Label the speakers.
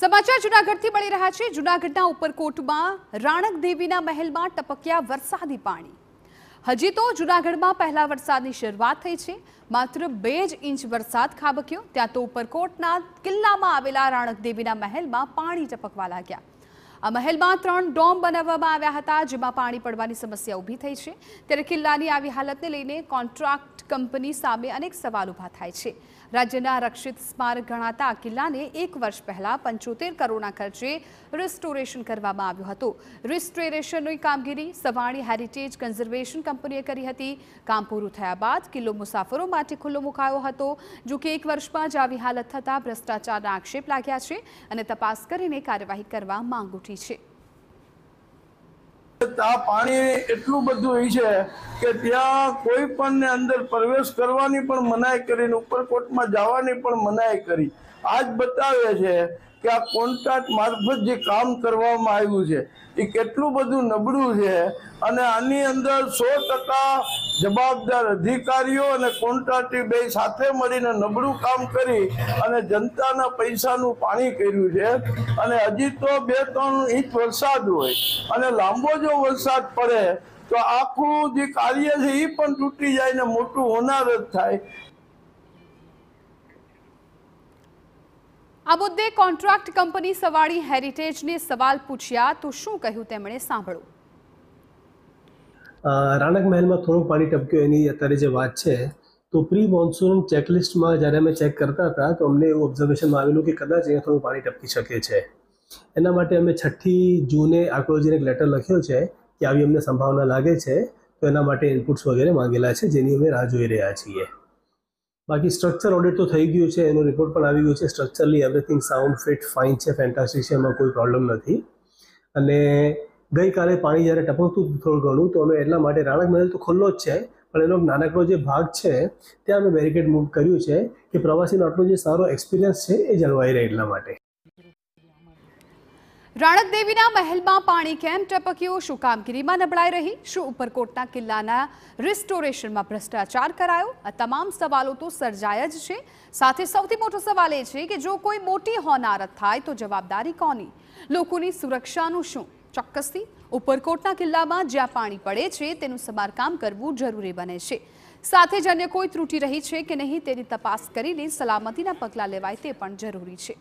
Speaker 1: સમાચાર જુનાગઢથી મળી રહ્યા છે જુનાગઢના ઉપરકોટમાં રાણકદેવીના મહેલમાં ટપક્યા વરસાદી પાણી હજી તો જુનાગઢમાં પહેલા વરસાદની શરૂઆત થઈ છે માત્ર બે જ ઇંચ વરસાદ ખાબક્યો ત્યાં તો ઉપરકોટના કિલ્લામાં આવેલા રાણકદેવીના મહેલમાં પાણી ટપકવા લાગ્યા આ મહેલમાં ત્રણ ડોમ બનાવવામાં આવ્યા હતા જેમાં પાણી પડવાની સમસ્યા ઊભી થઈ છે ત્યારે કિલ્લાની આવી હાલતને લઈને કોન્ટ્રાક્ટ કંપની સામે અનેક સવાલ ઊભા થાય છે રાજ્યના રક્ષિત સ્મારક ગણાતા આ કિલ્લાને એક વર્ષ પહેલાં પંચોતેર કરોડના ખર્ચે રિસ્ટોરેશન કરવામાં આવ્યું હતું રિસ્ટોરેશનની કામગીરી સવાણી હેરિટેજ કન્ઝર્વેશન કંપનીએ કરી હતી કામ પૂરું થયા બાદ કિલ્લો મુસાફરો માટે ખુલ્લો મુકાયો હતો જો કે એક વર્ષમાં જ આવી હાલત થતાં ભ્રષ્ટાચારના આક્ષેપ લાગ્યા છે અને તપાસ કરીને કાર્યવાહી કરવા માંગુ ઉઠી મોટી
Speaker 2: છે આ પાણી એટલું બધું એ છે કે ત્યાં કોઈ પણ અંદર પ્રવેશ કરવાની પણ મનાઈ કરીને ઉપરકોટમાં જવાની પણ મનાઈ કરી આજ બતાવે છે કે આ કોન્ટ્રાક્ટ મારફત જે કામ કરવામાં આવ્યું છે એ કેટલું બધું નબળું છે અને આની અંદર સો ટકા જવાબદાર અધિકારીઓ અને કોન્ટ્રાક્ટી બે સાથે મળીને નબળું કામ કરી અને જનતાના પૈસાનું પાણી કર્યું છે અને હજી તો બે ત્રણ ઇંચ વરસાદ હોય અને લાંબો જો વરસાદ પડે તો આખું જે કાર્ય છે એ પણ તૂટી જાય ને મોટું હોનાર જ થાય
Speaker 1: આ મુદ્દે કોન્ટ્રાક્ટ કંપની સવાળી હેરિટેજને સવાલ પૂછ્યા તો શું કહ્યું તેમણે સાંભળ્યું
Speaker 3: રાણક મહેલમાં થોડું પાણી ટપક્યું એની અત્યારે જે વાત છે તો પ્રી મોન્સૂન ચેકલિસ્ટમાં જ્યારે અમે ચેક કરતા હતા તો અમને એવું ઓબ્ઝર્વેશનમાં આવેલું કે કદાચ અહીંયા થોડું પાણી ટપકી શકે છે એના માટે અમે છઠ્ઠી જૂને આર્કોલોજીને એક લેટર લખ્યો છે કે આવી અમને સંભાવના લાગે છે તો એના માટે ઇનપુટ્સ વગેરે માંગેલા છે જેની અમે રાહ જોઈ રહ્યા છીએ બાકી સ્ટ્રક્ચર ઓડિટ તો થઈ ગયું છે એનો રિપોર્ટ પણ આવી ગયો છે structurally everything sound fit fine છે ફેન્ટાસ્ટિક છે એમાં કોઈ પ્રોબ્લેમ નથી અને ગઈકાલે પાણી જ્યારે ટપકતું થોડું ઘણું તો અમે એટલા માટે રાણક મહેલ તો ખુલ્લો જ છે પણ એનો નાનકડો જે ભાગ છે ત્યાં અમે બેરિકેડ મૂવ કર્યું છે કે પ્રવાસીનો આટલો જે સારો એક્સપિરિયન્સ છે એ જળવાઈ રહે એટલા માટે
Speaker 1: રાણક દેવીના મહેલમાં પાણી કેમ ટપક્યું શું કામગીરીમાં નબળાઈ રહી શું ઉપરકોટના કિલ્લાના રિસ્ટોરેશનમાં ભ્રષ્ટાચાર કરાયો આ તમામ સવાલો તો સર્જાય જ છે સાથે સૌથી મોટો સવાલ એ છે કે જો કોઈ મોટી હોનારત થાય તો જવાબદારી કોની લોકોની સુરક્ષાનું શું ચોક્કસથી ઉપરકોટના કિલ્લામાં જ્યાં પાણી પડે છે તેનું સમારકામ કરવું જરૂરી બને છે સાથે જ અન્ય કોઈ ત્રુટી રહી છે કે નહીં તેની તપાસ કરીને સલામતીના પગલાં લેવાય તે પણ જરૂરી છે